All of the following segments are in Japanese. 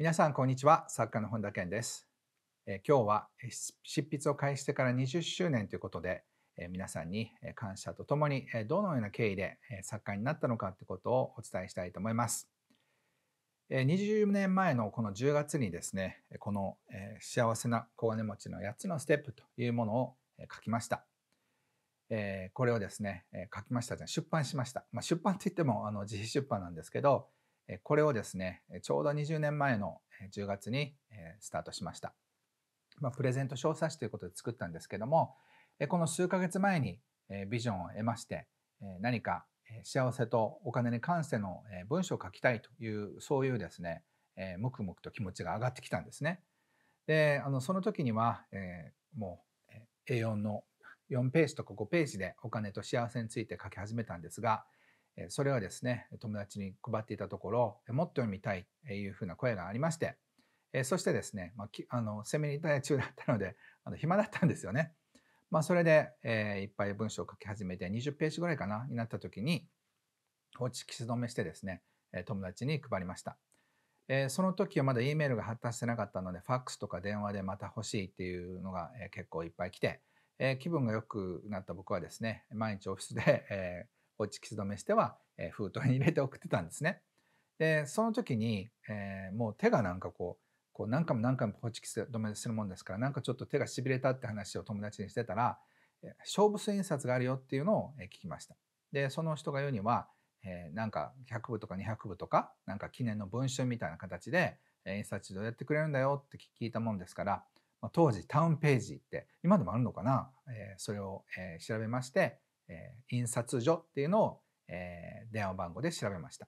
皆さんこんにちは作家の本田健です、え今日は執筆を開始してから20周年ということで、え皆さんに感謝とともにどのような経緯で作家になったのかということをお伝えしたいと思います20年前のこの10月にですねこの「幸せな小金持ちの8つのステップ」というものを書きましたこれをですね書きましたじゃ出版しました、まあ、出版といってもあの自費出版なんですけどこれをですね、ちょうど20年前の10月にスタートしました。まあ、プレゼント小冊子ということで作ったんですけども、この数ヶ月前にビジョンを得まして、何か幸せとお金に関しての文章を書きたいという、そういうですね、ムクムクと気持ちが上がってきたんですね。で、あのその時には、えもう A4 の4ページとか5ページでお金と幸せについて書き始めたんですが、それはですね友達に配っていたところもっと読みたいというふうな声がありましてそしてですね、まあ、あのセミイア中だったので あの暇だったんですよね。まあ、それで、えー、いっぱい文章を書き始めて20ページぐらいかなになった時に放置ス止めしてですね友達に配りました。えその時はまだ E メールが発達してなかったので、ファックスとか電話でまた欲しいっていうのが、え結構いっぱい来て、え気分が良くなった僕はですね、毎日オフィスで、えホチキス止めしては、え封筒に入れて送ってたんですね。でその時に、えー、もう手がなんかこうこう何回も何回もホチキス止めするもんですからなんかちょっと手がしびれたって話を友達にしてたら勝負数印刷があるよっていうのを聞きました。でその人が言うには、えー、なんか100部とか200部とかなんか記念の文春みたいな形で、印刷どうやってくれるんだよって聞いたもんですから、まあ、当時タウンページって今でもあるのかな、えー、それを、えー、調べましてえー、印刷所っていうのを、えー、電話番号で調べました。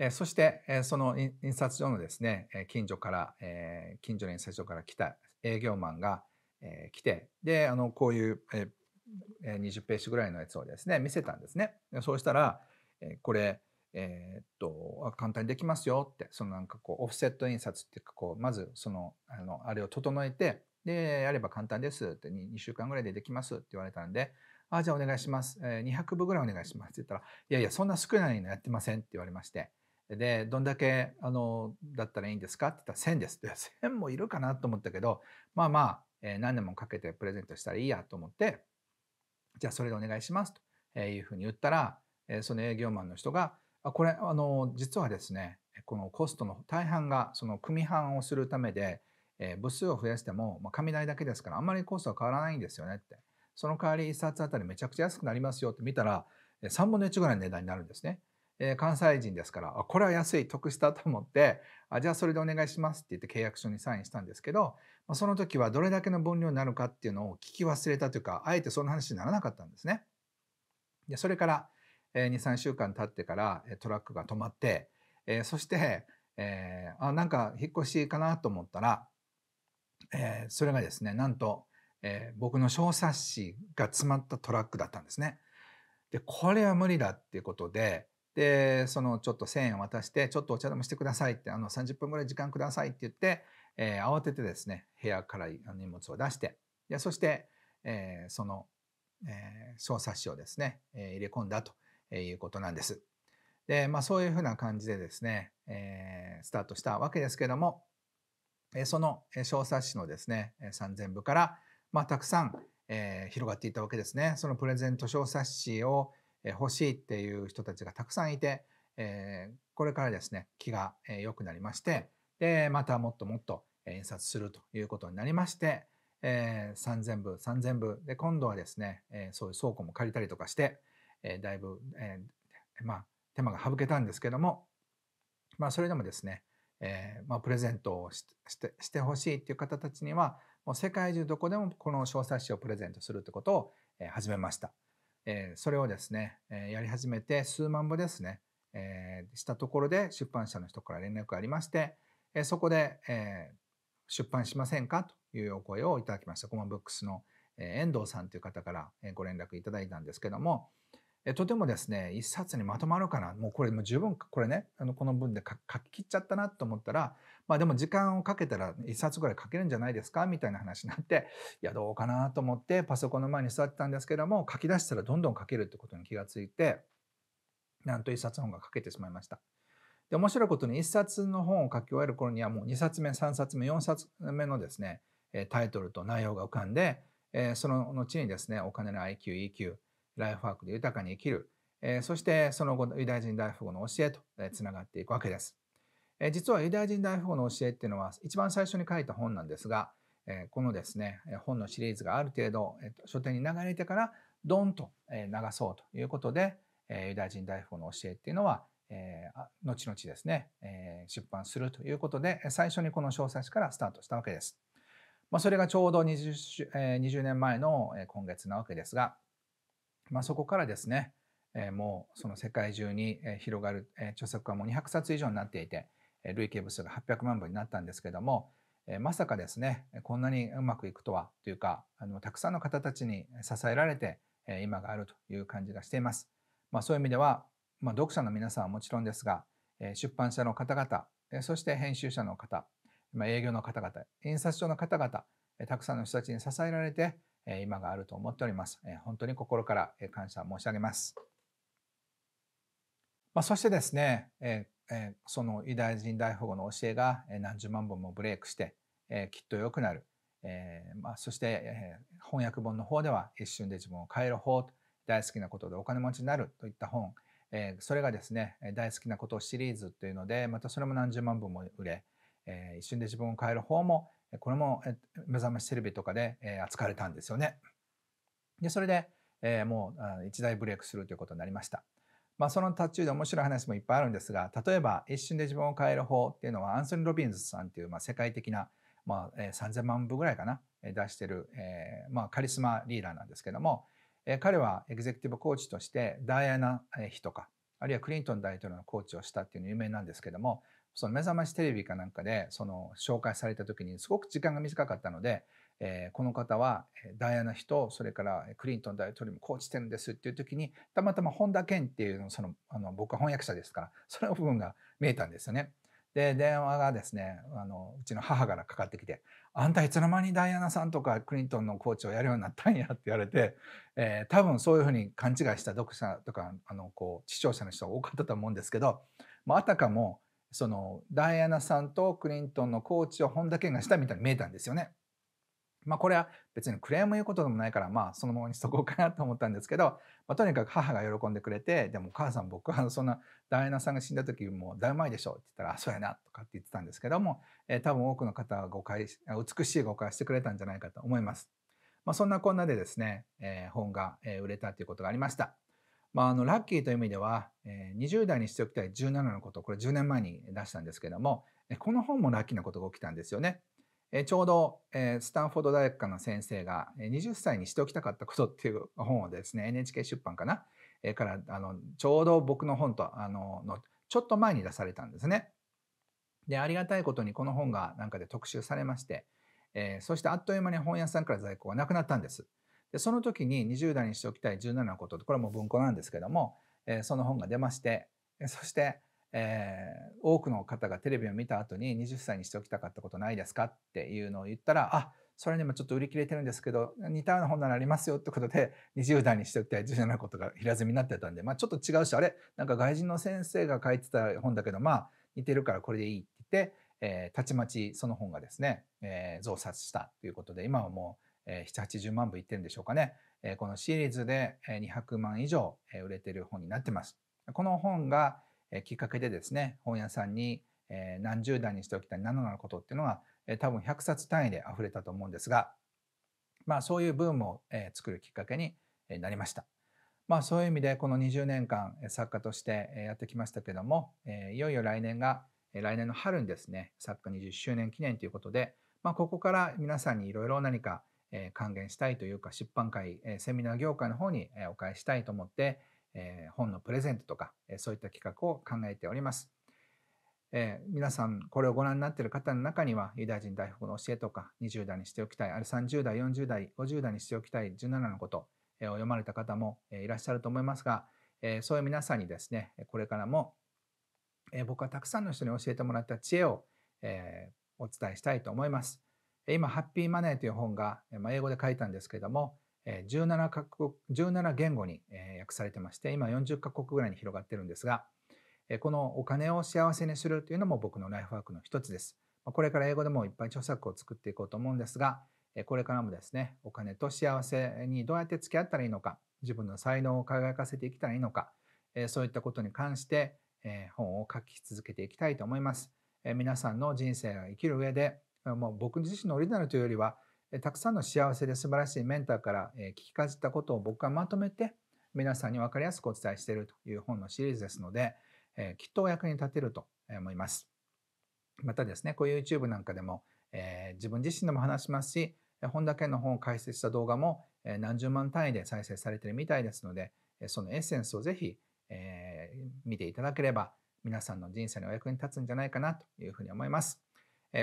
えそして、えその印刷所のですね、近所から、え近所の印刷所から来た営業マンが、え来て、で、あの、こういう、え20ページぐらいのやつをですね、見せたんですね。そうしたら、えこれ、えー、っと、簡単にできますよって、そのなんかこう、オフセット印刷っていうか、こう、まずその、あの、あれを整えて、で、やれば簡単ですって2週間ぐらいでできますって言われたんで、あ、じゃあお願いします。え200部ぐらいお願いします。って言ったら、いやいや、そんな少ないのやってませんって言われまして。で、どんだけ、あの、だったらいいんですかって言ったら1000です。で、1000もいるかなと思ったけど、まあまあ、え何年もかけてプレゼントしたらいいやと思って、じゃあそれでお願いしますというふうに言ったら、えその営業マンの人が、あこれ、あの、実はですね、このコストの大半が、その組版をするためで、え部数を増やしても、まあ、紙代だけですから、あんまりコストは変わらないんですよねって。その代わり1冊あたりめちゃくちゃ安くなりますよって見たら3分の1ぐらいの値段になるんですね。えー、関西人ですからこれは安い得したと思ってあじゃあそれでお願いしますって言って契約書にサインしたんですけど、まあ、その時はどれだけの分量になるかっていうのを聞き忘れたというかあえてその話にならなかったんですね。でそれから23週間経ってからトラックが止まって、えー、そして、えー、あなんか引っ越しかなと思ったら、えー、それがですねなんとえー、僕の小冊子が詰まったトラックだったんですね。でこれは無理だっていうことででそのちょっと1,000円渡してちょっとお茶でもしてくださいってあの30分ぐらい時間くださいって言って、えー、慌ててですね部屋から荷物を出してでそして、えー、その、えー、小冊子をですね、え入れ込んだということなんです。でまあそういうふうな感じでですね、えスタートしたわけですけども、えその小冊子のですね3,000部から、まあ、たくさん、えー、広がっていたわけですね。そのプレゼント小冊子を、欲しいっていう人たちがたくさんいて、えー、これからですね気が、良くなりましてでまたもっともっと、印刷するということになりまして、えー、3,000部3,000部で今度はですね、えー、そういう倉庫も借りたりとかして、えー、だいぶ、えー、まあ手間が省けたんですけども、まあ、それでもですね、えーまあ、プレゼントをしてしてほしいっていう方たちにはもう世界中どこでもこの小冊子をプレゼントするってことを、え始めました。えそれをですね、えやり始めて数万部ですね、えしたところで出版社の人から連絡がありまして、えそこで、え出版しませんかというお声をいただきました。コマンブックスのえ遠藤さんという方からえご連絡いただいたんですけども、とてもですね一冊にまとまるかなもうこれもう十分これねあのこの文で書き切っちゃったなと思ったらまあでも時間をかけたら一冊ぐらい書けるんじゃないですかみたいな話になっていやどうかなと思ってパソコンの前に座ってたんですけども書き出したらどんどん書けるってことに気がついてなんと一冊の本が書けてしまいました。で面白いことに一冊の本を書き終える頃にはもう2冊目3冊目4冊目のですねタイトルと内容が浮かんでその後にですねお金の IQ EQ ライフワークで豊かに生きる、えそしてその後ユダヤ人大富豪の教えとつながっていくわけです。え実はユダヤ人大富豪の教えっていうのは一番最初に書いた本なんですが、えこのですね本のシリーズがある程度、え書店に流れてからドンと、え流そうということで、えユダヤ人大富豪の教えっていうのは、え後々ですね、え出版するということで最初にこの小冊子からスタートしたわけです。まあ、それがちょうど 20, 20年前の今月なわけですがまあ、そこからですね、えー、もうその世界中に広がる、えー、著作はもう200冊以上になっていて、えー、累計部数が800万部になったんですけども、えー、まさかですねこんなにうまくいくとはというかあのたくさんの方たちに支えられて、えー、今があるという感じがしています。まあ、そういう意味では、まあ、読者の皆さんはもちろんですが、えー、出版社の方々、えー、そして編集者の方、まあ、営業の方々印刷所の方々、えー、たくさんの人たちに支えられて今があると思っております。本当に心から感謝申し上げます。まあ、そしてですね、そのユダヤ人大保護の教えが何十万本もブレイクして、きっと良くなる。まあ、そして、翻訳本の方では一瞬で自分を変える方、大好きなことでお金持ちになるといった本、それがですね、大好きなことシリーズというので、またそれも何十万本も売れ、一瞬で自分を変える方もこれも目覚ましテレビとかで扱われたんですよね。でそれで、えー、もう一大ブレイクスルーということになりました。まあ、その途中で面白い話もいっぱいあるんですが例えば「一瞬で自分を変える法」っていうのはアンソニー・ロビンズさんっていう、まあ、世界的な、まあ、3,000万部ぐらいかな出してる、えーまあ、カリスマリーダーなんですけども、えー、彼はエグゼクティブコーチとしてダイアナ妃とかあるいはクリントン大統領のコーチをしたっていうの有名なんですけどもその目覚ましテレビかなんかでその紹介された時にすごく時間が短かったので、えー、この方はダイアナ妃とそれからクリントン大統領もーチしてるんですっていう時にたまたま本田健っていうのそのあの僕は翻訳者ですからその部分が見えたんですよね。で電話がですねあのうちの母からかかってきて「あんたいつの間にダイアナさんとかクリントンのコーチをやるようになったんや」って言われて、えー、多分そういうふうに勘違いした読者とかあのこう視聴者の人が多かったと思うんですけど、まあ、あたかもそのダイアナさんとクリントンのコーチを本田健がしたみたいに見えたんですよね。まあこれは別にクレーム言うことでもないからまあそのままにしとこうかなと思ったんですけど、まあ、とにかく母が喜んでくれて「でもお母さん僕はそんなダイアナさんが死んだ時もうだいぶ前でしょ」って言ったら「そうやな」とかって言ってたんですけども、えー、多分多くの方は誤解美しい誤解してくれたんじゃないかと思います。まあ、そんなこんなでですね、えー、本が売れたということがありました。まあ、あのラッキーという意味では、えー、20代にしておきたい17のことこれ10年前に出したんですけどもこの本もラッキーなことが起きたんですよね。えー、ちょうど、えー、スタンフォード大学の先生が20歳にしておきたかったことっていう本をですね NHK 出版かな、えー、からあのちょうど僕の本とあののちょっと前に出されたんですね。でありがたいことにこの本がなんかで特集されまして、えー、そしてあっという間に本屋さんから在庫がなくなったんです。でその時に20代にしておきたい17のことこれも文庫なんですけども、えー、その本が出ましてそして、えー、多くの方がテレビを見た後に20歳にしておきたかったことないですかっていうのを言ったらあそれにもちょっと売り切れてるんですけど似たような本ならありますよってことで20代にしておきたい17のことが平積みになってたんで、まあ、ちょっと違うしあれなんか外人の先生が書いてた本だけどまあ似てるからこれでいいって言って、えー、たちまちその本がですね、えー、増刷したということで今はもうえー、780万部いってるんでしょうかね、えこのシリーズで200万以上売れてる本になってます。この本がきっかけでですね本屋さんに何十段にしておきたい7のことっていうのが多分100冊単位で溢れたと思うんですが、まあ、そういうブームを作るきっかけになりました。まあ、そういう意味でこの20年間作家としてやってきましたけどもいよいよ来年が来年の春にですね作家20周年記念ということで、まあ、ここから皆さんにいろいろ何かえ還元したいというか出版会、えセミナー業界の方に、えお返したいと思って、え本のプレゼントとか、えそういった企画を考えております。え皆さんこれをご覧になっている方の中にはユダヤ人大福の教えとか20代にしておきたいある30代40代50代にしておきたい17のことを読まれた方もいらっしゃると思いますがえそういう皆さんにですねこれからもえ僕はたくさんの人に教えてもらった知恵をえお伝えしたいと思います。今、ハッピーマネーという本が、ま英語で書いたんですけども、17, カ国17言語に訳されてまして、今40カ国ぐらいに広がってるんですが、このお金を幸せにするというのも僕のライフワークの一つです。これから英語でもいっぱい著作を作っていこうと思うんですが、これからもですね、お金と幸せにどうやって付き合ったらいいのか、自分の才能を輝かせていけたらいいのか、そういったことに関して本を書き続けていきたいと思います。皆さんの人生が生きる上でもう僕自身のオリジナルというよりはたくさんの幸せで素晴らしいメンターから聞きかじったことを僕がまとめて皆さんに分かりやすくお伝えしているという本のシリーズですので、えきっとお役に立てると思います。またですね、こういう YouTube なんかでも、え自分自身でも話しますし、本田健の本を解説した動画も、え何十万単位で再生されているみたいですので、そのエッセンスをぜひ、え見ていただければ皆さんの人生にお役に立つんじゃないかなというふうに思います。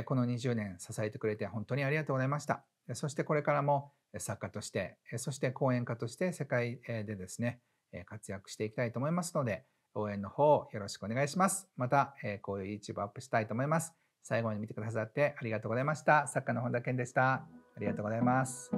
この20年支えてくれて本当にありがとうございました。そしてこれからも作家として、そして講演家として世界でですね、活躍していきたいと思いますので、応援の方よろしくお願いします。また、こういう YouTube アップしたいと思います。最後まで見てくださってありがとうございました。作家の本田健でした。ありがとうございます。